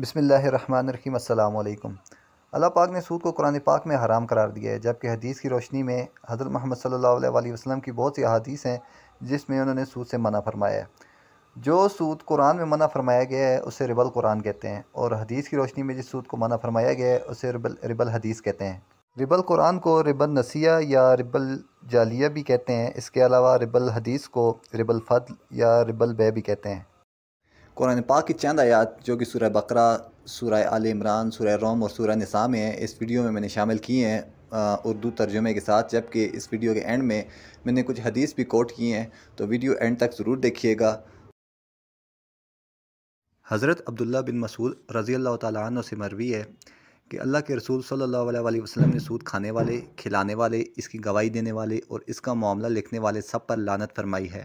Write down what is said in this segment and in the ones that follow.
بسم اللہ الرحمن الرحیم السلام علیکم اللہ پاک نے سود کو قرآن پاک میں حرام قرار دیا ہے جبکہ حدیث کی روشنی میں حضرت محمد صلی اللہ علیہ وآلہ وسلم کی بہت سی حدیث ہیں جس میں انہوں نے سود سے منع فرمایا ہے جو سود قرآن میں منع فرمایا گیا ہے اسے رب القرآن قرآن کہتے ہیں اور حدیث کی روشنی میں جس سود کو منع فرمایا گیا ہے اسے رب الحدیث کہتے ہیں رب القرآن کو رب النسیہ یا رب الجالیہ بھی کہتے ہیں اس کے علاوہ رب الحدیث کو رب الفضل یا رب البے بھی کہتے ہیں قرآن پاک کی چند آیات جو کہ سورہ بقرہ سورہ آل عمران سورہ روم اور سورہ نساء میں ہیں اس ویڈیو میں میں نے شامل کی ہیں اردو ترجمے کے ساتھ جبکہ اس ویڈیو کے اینڈ میں میں نے کچھ حدیث بھی کوٹ کی ہیں تو ویڈیو اینڈ تک ضرور دیکھیے گا حضرت عبداللہ بن مسعود رضی اللہ تعالیٰ عنہ سے مروی ہے کہ اللہ کے رسول صلی اللہ علیہ وسلم نے سود کھانے والے کھلانے والے اس کی گواہی دینے والے اور اس کا معاملہ لکھنے والے سب پر لانت فرمائی ہے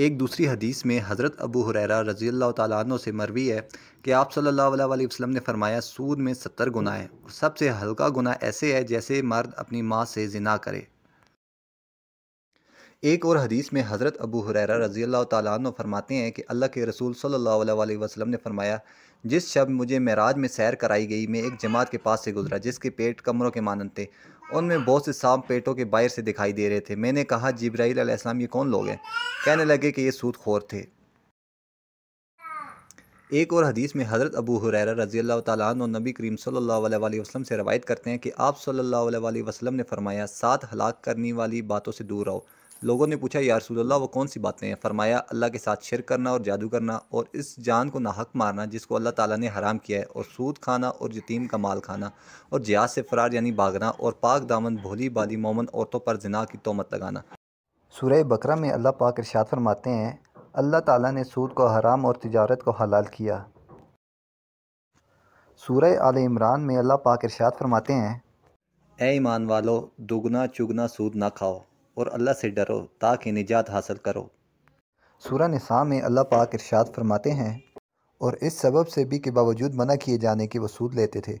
ایک دوسری حدیث میں حضرت ابو حریرہ رضی اللہ تعالیٰ عنہ سے مروی ہے کہ آپ صلی اللہ علیہ وسلم نے فرمایا سود میں ستر گناہ ہیں اور سب سے ہلکا گناہ ایسے ہے جیسے مرد اپنی ماں سے زنا کرے ایک اور حدیث میں حضرت ابو حریرہ رضی اللہ تعالیٰ عنہ فرماتے ہیں کہ اللہ کے رسول صلی اللہ علیہ وسلم نے فرمایا جس شب مجھے معراج میں سیر کرائی گئی میں ایک جماعت کے پاس سے گزرا جس کے پیٹ کمروں کے مانند تھے ان میں بہت سے سام پیٹوں کے باہر سے دکھائی دے رہے تھے میں نے کہا جبرائیل علیہ السلام یہ کون لوگ ہیں کہنے لگے کہ یہ سود خور تھے ایک اور حدیث میں حضرت ابو حریر رضی اللہ تعالیٰ عنہ نبی کریم صلی اللہ علیہ وسلم سے روایت کرتے ہیں کہ آپ صلی اللہ علیہ وسلم نے فرمایا ساتھ ہلاک کرنے والی باتوں سے دور رہو لوگوں نے پوچھا یا رسول اللہ وہ کون سی باتیں ہیں فرمایا اللہ کے ساتھ شرک کرنا اور جادو کرنا اور اس جان کو ناحق مارنا جس کو اللہ تعالیٰ نے حرام کیا ہے اور سود کھانا اور یتیم کا مال کھانا اور جیاز سے فرار یعنی بھاگنا اور پاک دامن بھولی بالی مومن عورتوں پر زنا کی تومت لگانا سورہ بکرہ میں اللہ پاک ارشاد فرماتے ہیں اللہ تعالیٰ نے سود کو حرام اور تجارت کو حلال کیا سورہ آل عمران میں اللہ پاک ارشاد فرماتے ہیں اے ایمان والو دگنا چگنا سود نہ کھاؤ اور اللہ سے ڈرو تاکہ نجات حاصل کرو سورہ نساء میں اللہ پاک ارشاد فرماتے ہیں اور اس سبب سے بھی کہ باوجود منع کیے جانے کے سود لیتے تھے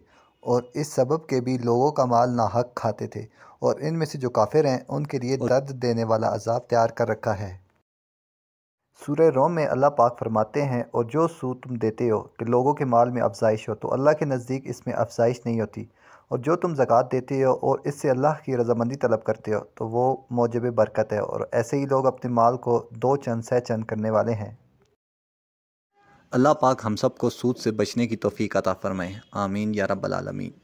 اور اس سبب کے بھی لوگوں کا مال ناحق کھاتے تھے اور ان میں سے جو کافر ہیں ان کے لیے درد دینے والا عذاب تیار کر رکھا ہے سورہ روم میں اللہ پاک فرماتے ہیں اور جو سو تم دیتے ہو کہ لوگوں کے مال میں افزائش ہو تو اللہ کے نزدیک اس میں افزائش نہیں ہوتی اور جو تم زکوٰۃ دیتے ہو اور اس سے اللہ کی رضامندی طلب کرتے ہو تو وہ موجب برکت ہے اور ایسے ہی لوگ اپنے مال کو دو چند سہ چند کرنے والے ہیں اللہ پاک ہم سب کو سود سے بچنے کی توفیق عطا فرمائے آمین یا رب العالمین